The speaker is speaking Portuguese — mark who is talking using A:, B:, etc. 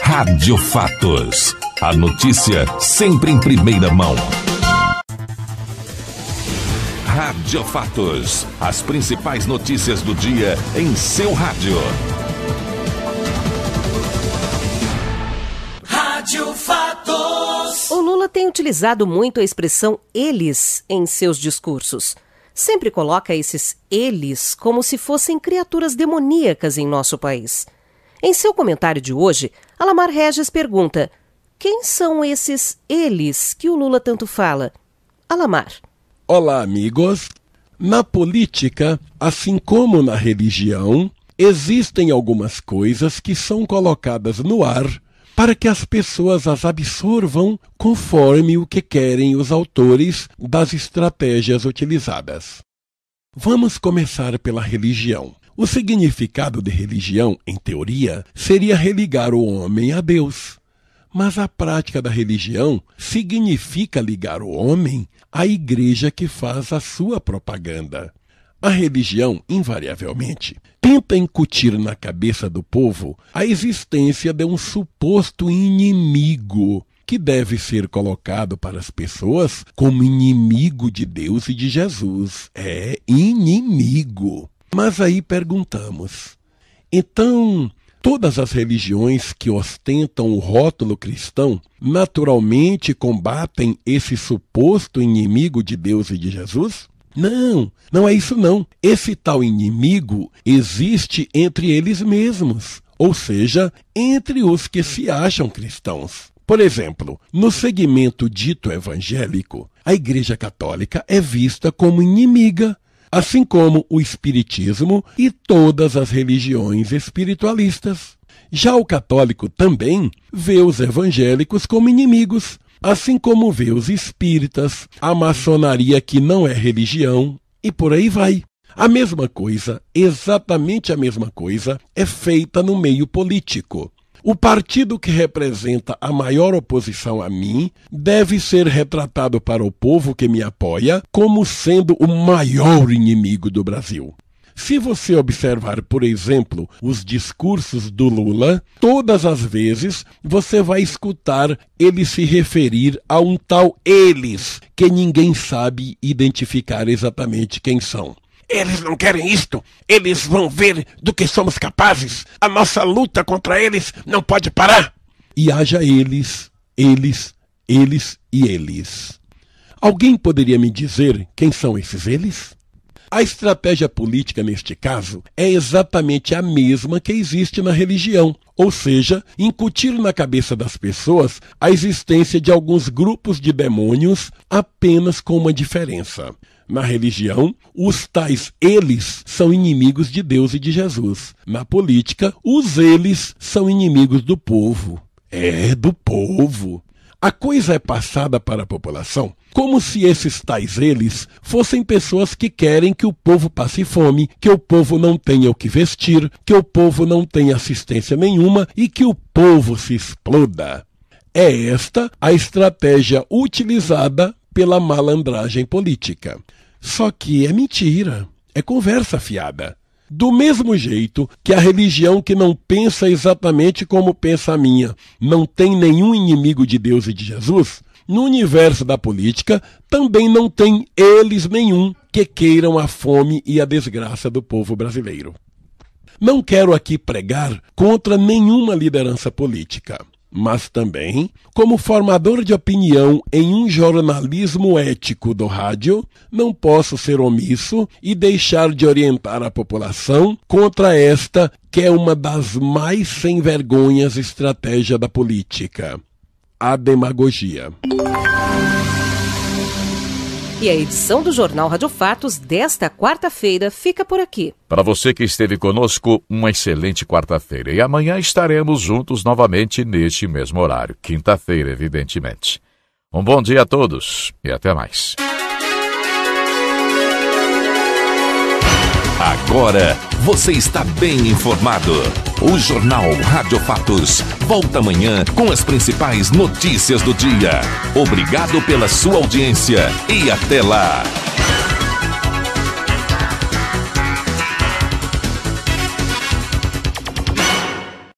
A: Rádio Fatos. A notícia sempre em primeira mão. Rádio Fatos. As principais notícias do dia em seu rádio. Rádio Fatos.
B: O Lula tem utilizado muito a expressão eles em seus discursos sempre coloca esses eles como se fossem criaturas demoníacas em nosso país. Em seu comentário de hoje, Alamar Regis pergunta: quem são esses eles que o Lula tanto fala? Alamar.
A: Olá, amigos. Na política, assim como na religião, existem algumas coisas que são colocadas no ar para que as pessoas as absorvam conforme o que querem os autores das estratégias utilizadas. Vamos começar pela religião. O significado de religião, em teoria, seria religar o homem a Deus. Mas a prática da religião significa ligar o homem à igreja que faz a sua propaganda. A religião, invariavelmente, tenta incutir na cabeça do povo a existência de um suposto inimigo que deve ser colocado para as pessoas como inimigo de Deus e de Jesus. É inimigo. Mas aí perguntamos: então, todas as religiões que ostentam o rótulo cristão naturalmente combatem esse suposto inimigo de Deus e de Jesus? Não, não é isso não. Esse tal inimigo existe entre eles mesmos, ou seja, entre os que se acham cristãos. Por exemplo, no segmento dito evangélico, a Igreja Católica é vista como inimiga assim como o Espiritismo e todas as religiões espiritualistas. Já o católico também vê os evangélicos como inimigos, assim como vê os espíritas, a maçonaria que não é religião e por aí vai. A mesma coisa, exatamente a mesma coisa, é feita no meio político. O partido que representa a maior oposição a mim deve ser retratado para o povo que me apoia como sendo o maior inimigo do Brasil. Se você observar, por exemplo, os discursos do Lula, todas as vezes você vai escutar ele se referir a um tal eles, que ninguém sabe identificar exatamente quem são. Eles não querem isto. Eles vão ver do que somos capazes. A nossa luta contra eles não pode parar. E haja eles, eles, eles e eles. Alguém poderia me dizer quem são esses eles? A estratégia política, neste caso, é exatamente a mesma que existe na religião, ou seja, incutir na cabeça das pessoas a existência de alguns grupos de demônios apenas com uma diferença. Na religião, os tais eles são inimigos de Deus e de Jesus. Na política, os eles são inimigos do povo. É, do povo. A coisa é passada para a população como se esses tais eles fossem pessoas que querem que o povo passe fome, que o povo não tenha o que vestir, que o povo não tenha assistência nenhuma e que o povo se exploda. É esta a estratégia utilizada pela malandragem política. Só que é mentira, é conversa fiada. Do mesmo jeito que a religião que não pensa exatamente como pensa a minha, não tem nenhum inimigo de Deus e de Jesus, no universo da política também não tem eles nenhum que queiram a fome e a desgraça do povo brasileiro. Não quero aqui pregar contra nenhuma liderança política mas também como formador de opinião em um jornalismo ético do rádio, não posso ser omisso e deixar de orientar a população contra esta que é uma das mais sem vergonhas estratégia da política, a demagogia.
B: E a edição do Jornal Rádio Fatos desta quarta-feira fica por aqui.
A: Para você que esteve conosco, uma excelente quarta-feira. E amanhã estaremos juntos novamente neste mesmo horário, quinta-feira, evidentemente. Um bom dia a todos e até mais. Agora você está bem informado. O Jornal Rádio Fatos volta amanhã com as principais notícias do dia. Obrigado pela sua audiência e até lá.